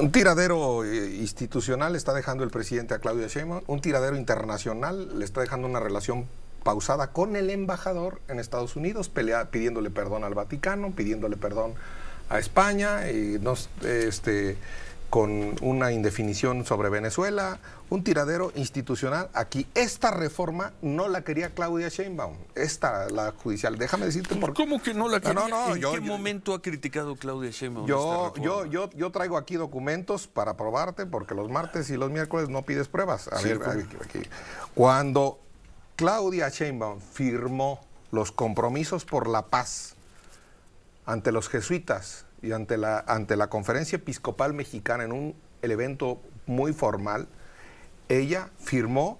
un tiradero eh, institucional está dejando el presidente a Claudia Sheinbaum, un tiradero internacional le está dejando una relación pausada con el embajador en Estados Unidos, pidiéndole perdón al Vaticano, pidiéndole perdón a España, y nos este, con una indefinición sobre Venezuela, un tiradero institucional aquí. Esta reforma no la quería Claudia Sheinbaum, esta, la judicial. Déjame decirte por qué. ¿Cómo que no la quería? ¿En qué momento ha criticado Claudia Sheinbaum yo, yo, yo, yo traigo aquí documentos para probarte, porque los martes y los miércoles no pides pruebas. A ver, aquí. Cuando Claudia Sheinbaum firmó los compromisos por la paz ante los jesuitas y ante la, ante la Conferencia Episcopal Mexicana en un evento muy formal, ella firmó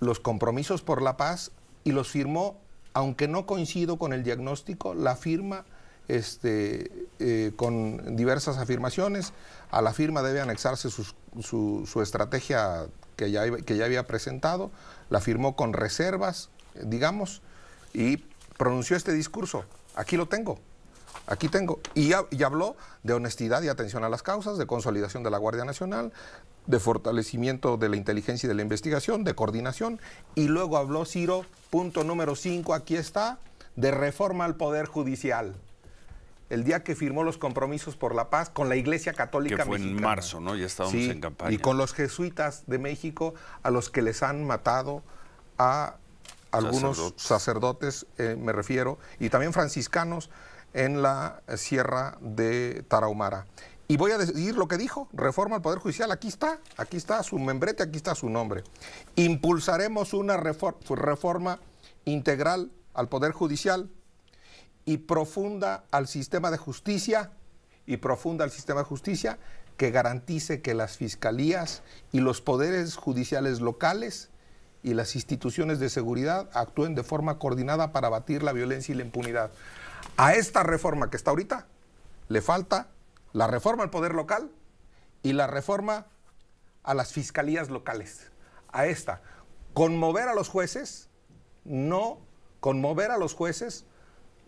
los compromisos por la paz y los firmó, aunque no coincido con el diagnóstico, la firma este, eh, con diversas afirmaciones. A la firma debe anexarse su, su, estrategia que ya, que ya había presentado, la firmó con reservas, digamos, y pronunció este discurso. Aquí lo tengo. Aquí tengo. Y, habló de honestidad y atención a las causas, de consolidación de la Guardia Nacional, de fortalecimiento de la inteligencia y de la investigación, de coordinación. Y luego habló Ciro, punto número 5, aquí está, de reforma al Poder Judicial. El día que firmó los compromisos por la paz con la Iglesia Católica Que fue en marzo, ¿no? Ya estábamos en campaña. Y con los jesuitas de México, a los que les han matado a algunos sacerdotes, eh, me refiero, y también franciscanos en la Sierra de Tarahumara. Y voy a decir lo que dijo, reforma al Poder Judicial, aquí está, aquí está su membrete, aquí está su nombre. Impulsaremos una reforma, integral al Poder Judicial y profunda al sistema de justicia y profunda al sistema de justicia que garantice que las fiscalías y los poderes judiciales locales y las instituciones de seguridad actúen de forma coordinada para abatir la violencia y la impunidad. A esta reforma que está ahorita le falta la reforma al poder local y la reforma a las fiscalías locales. A esta, conmover a los jueces, no, conmover a los jueces,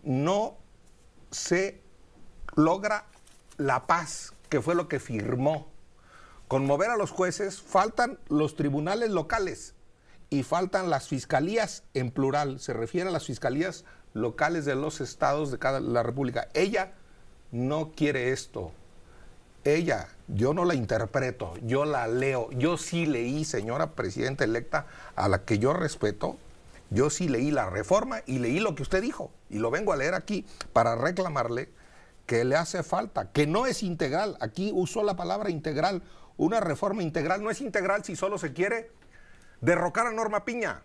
no se logra la paz, que fue lo que firmó. Conmover a los jueces, faltan los tribunales locales y faltan las fiscalías en plural, se refiere a las fiscalías locales de los estados de cada la república. Ella no quiere esto. Ella, yo no la interpreto, yo la leo. Yo sí leí, señora presidenta electa, a la que yo respeto, yo sí leí la reforma y leí lo que usted dijo. Y lo vengo a leer aquí para reclamarle que le hace falta, que no es integral. Aquí usó la palabra integral. Una reforma integral no es integral si solo se quiere Derrocar a Norma Piña.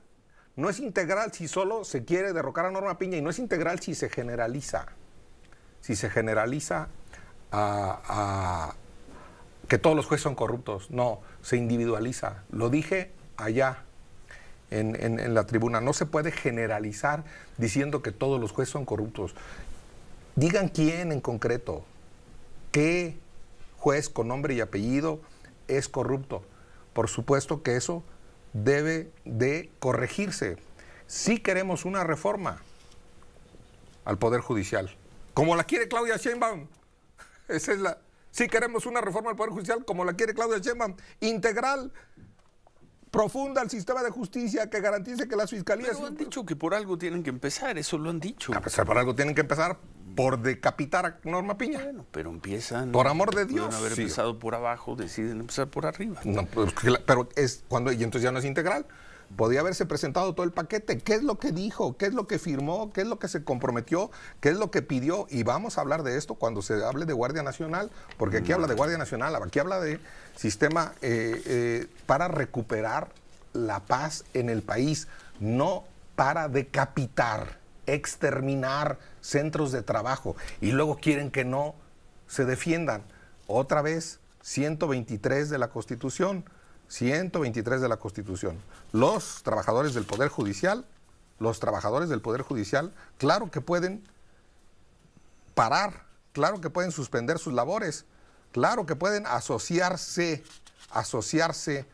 No es integral si solo se quiere derrocar a Norma Piña y no es integral si se generaliza. Si se generaliza a, que todos los jueces son corruptos. No, se individualiza. Lo dije allá en, la tribuna. No se puede generalizar diciendo que todos los jueces son corruptos. Digan quién en concreto, qué juez con nombre y apellido es corrupto. Por supuesto que eso debe de corregirse. Si queremos una reforma al Poder Judicial, como la quiere Claudia Sheinbaum. Esa es la... Si queremos una reforma al Poder Judicial, como la quiere Claudia Sheinbaum, integral, profunda el sistema de justicia que garantice que las fiscalías... Pero han dicho que por algo tienen que empezar, eso lo han dicho. A pesar por algo tienen que empezar por decapitar a Norma Piña. Bueno, pero empiezan... Por amor de Dios. haber empezado por abajo, deciden empezar por arriba. No, pero, pues, pero es cuando... Y entonces ya no es integral podía haberse presentado todo el paquete, qué es lo que dijo, qué es lo que firmó, qué es lo que se comprometió, qué es lo que pidió. Y vamos a hablar de esto cuando se hable de Guardia Nacional, porque aquí habla de Guardia Nacional, aquí habla de sistema eh, eh, para recuperar la paz en el país, no para decapitar, exterminar centros de trabajo. Y luego quieren que no se defiendan. Otra vez, 123 de la Constitución 123 de la Constitución. Los trabajadores del Poder Judicial, los trabajadores del Poder Judicial, claro que pueden parar, claro que pueden suspender sus labores, claro que pueden asociarse, asociarse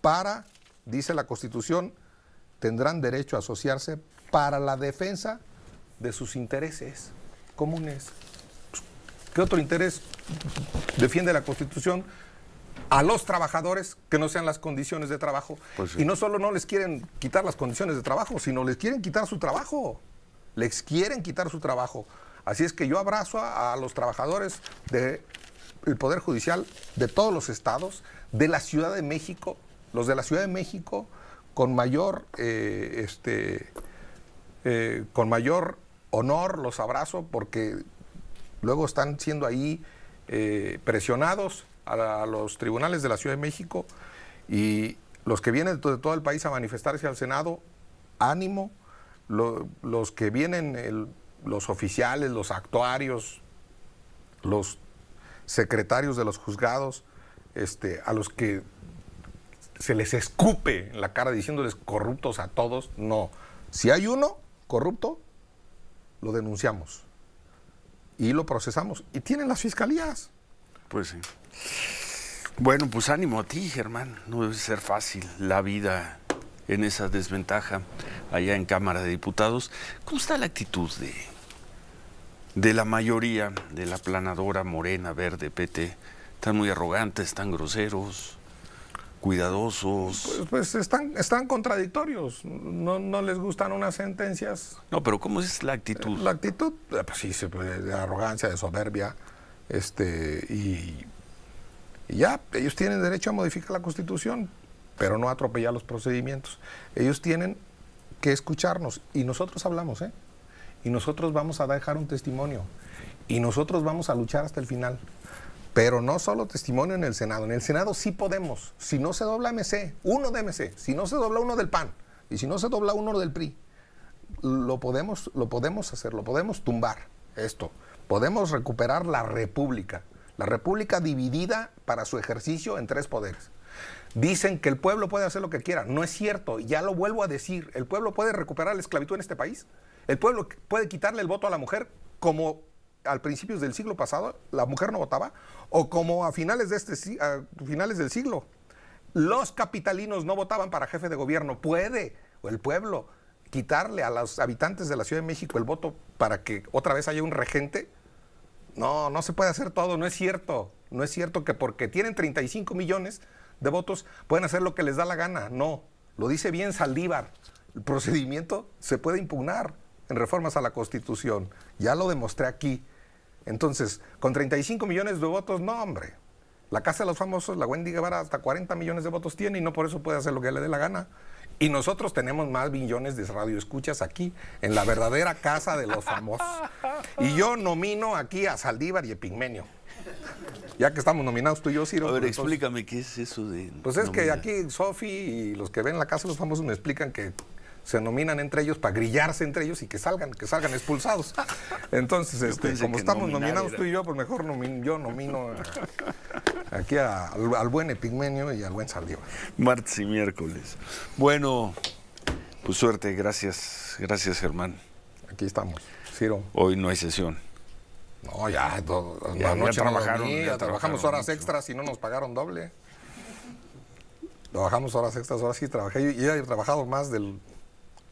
para, dice la Constitución, tendrán derecho a asociarse para la defensa de sus intereses comunes. ¿Qué otro interés defiende la Constitución? a los trabajadores que no sean las condiciones de trabajo. Pues y no solo no les quieren quitar las condiciones de trabajo, sino les quieren quitar su trabajo. Les quieren quitar su trabajo. Así es que yo abrazo a, los trabajadores del Poder Judicial de todos los estados, de la Ciudad de México, los de la Ciudad de México con mayor, eh, este, eh, con mayor honor los abrazo porque luego están siendo ahí eh, presionados a, los tribunales de la Ciudad de México y los que vienen de todo el país a manifestarse al Senado, ánimo, los que vienen, los oficiales, los actuarios, los secretarios de los juzgados, este, a los que se les escupe en la cara diciéndoles corruptos a todos, no. Si hay uno corrupto, lo denunciamos y lo procesamos. Y tienen las fiscalías. Pues sí. Bueno, pues ánimo a ti, Germán. No debe ser fácil la vida en esa desventaja allá en Cámara de Diputados. ¿Cómo está la actitud de, de la mayoría de la planadora morena, verde, PT? Están muy arrogantes, están groseros, cuidadosos. Pues, pues, están, están contradictorios, no, no, les gustan unas sentencias. No, pero ¿cómo es la actitud? La actitud, eh, pues sí, de arrogancia, de soberbia. Este, y, ya, ellos tienen derecho a modificar la Constitución, pero no atropellar los procedimientos. Ellos tienen que escucharnos y nosotros hablamos, ¿eh? Y nosotros vamos a dejar un testimonio y nosotros vamos a luchar hasta el final. Pero no solo testimonio en el Senado. En el Senado sí podemos. Si no se dobla MC, uno de MC. Si no se dobla uno del PAN. Y si no se dobla uno del PRI. Lo podemos, lo podemos hacer, lo podemos tumbar. Esto podemos recuperar la república, la república dividida para su ejercicio en tres poderes. Dicen que el pueblo puede hacer lo que quiera, no es cierto, ya lo vuelvo a decir, el pueblo puede recuperar la esclavitud en este país, el pueblo puede quitarle el voto a la mujer como al principio del siglo pasado la mujer no votaba o como a finales de este finales del siglo los capitalinos no votaban para jefe de gobierno, puede el pueblo quitarle a los habitantes de la Ciudad de México el voto para que otra vez haya un regente no, no se puede hacer todo, no es cierto. No es cierto que porque tienen 35 millones de votos pueden hacer lo que les da la gana. No, lo dice bien Saldívar. El procedimiento se puede impugnar en reformas a la Constitución. Ya lo demostré aquí. Entonces, con 35 millones de votos, no, hombre. La Casa de los Famosos, la Wendy Guevara, hasta 40 millones de votos tiene y no por eso puede hacer lo que le dé la gana. Y nosotros tenemos más billones de radioescuchas aquí, en la verdadera casa de los famosos. Y yo nomino aquí a Saldívar y Epigmenio. Ya que estamos nominados tú y yo, Ciro. A explícame qué es eso de. Pues es que aquí Sofi y los que ven la casa de los famosos me explican que se nominan entre ellos para grillarse entre ellos y que salgan, que salgan expulsados. Entonces, este, como estamos nominados tú y yo, pues mejor yo nomino aquí al, buen Epigmenio y al buen Saldívar. Martes y miércoles. Bueno, pues suerte, gracias, gracias Germán. Aquí estamos, Ciro. Hoy no hay sesión. No, ya, anoche trabajaron, trabajamos horas extras y no nos pagaron doble. Trabajamos horas extras, horas sí trabajé. Y he trabajado más del,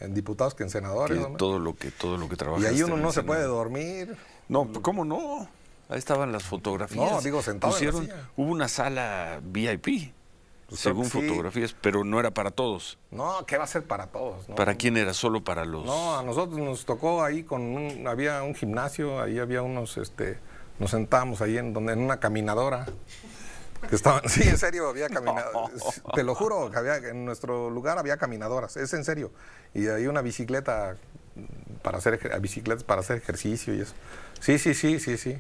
en diputados que en senadores. todo lo que todo lo que trabaja. Y ahí este uno no se puede dormir. No, pues, ¿cómo no? Ahí estaban las fotografías. No, digo, hubo una sala VIP, pues, según fotografías, pero no era para todos. No, ¿qué va a ser para todos? ¿Para quién era? ¿Solo para los...? No, a nosotros nos tocó ahí con un... Había un gimnasio, ahí había unos... este Nos sentábamos ahí en, donde, en una caminadora estaban, sí, en serio, había caminadoras, Te lo juro, había, en nuestro lugar había caminadoras, es en serio. Y hay una bicicleta para hacer bicicletas para hacer ejercicio y eso. Sí, sí, sí, sí, sí.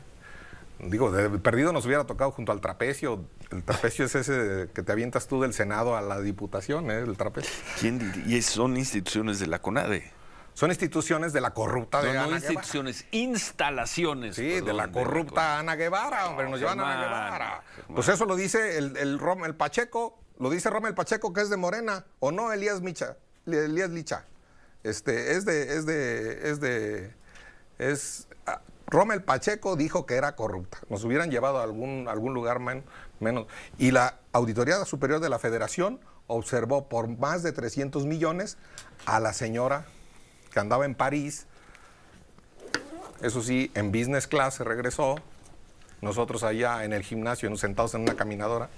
Digo, perdido nos hubiera tocado junto al trapecio. El trapecio es ese que te avientas tú del Senado a la Diputación, ¿eh? el trapecio. y son instituciones de la CONADE son instituciones de la corrupta de Ana instituciones, Guevara. instalaciones. Sí, de la corrupta Ana Guevara, hombre, nos llevan a Ana Guevara. Pues eso lo dice el, el, Pacheco, lo dice Romel Pacheco que es de Morena, o no Elías Micha, Elías Licha. Este, es de, es de, es de, es, ah, Pacheco dijo que era corrupta. Nos hubieran llevado a algún, algún lugar menos. Y la Auditoría Superior de la Federación observó por más de 300 millones a la señora que andaba en París. Eso sí, en business class regresó. Nosotros allá en el gimnasio, sentados en una caminadora.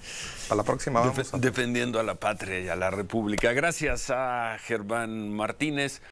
Para la próxima Defendiendo a la patria y a la república. Gracias a Germán Martínez.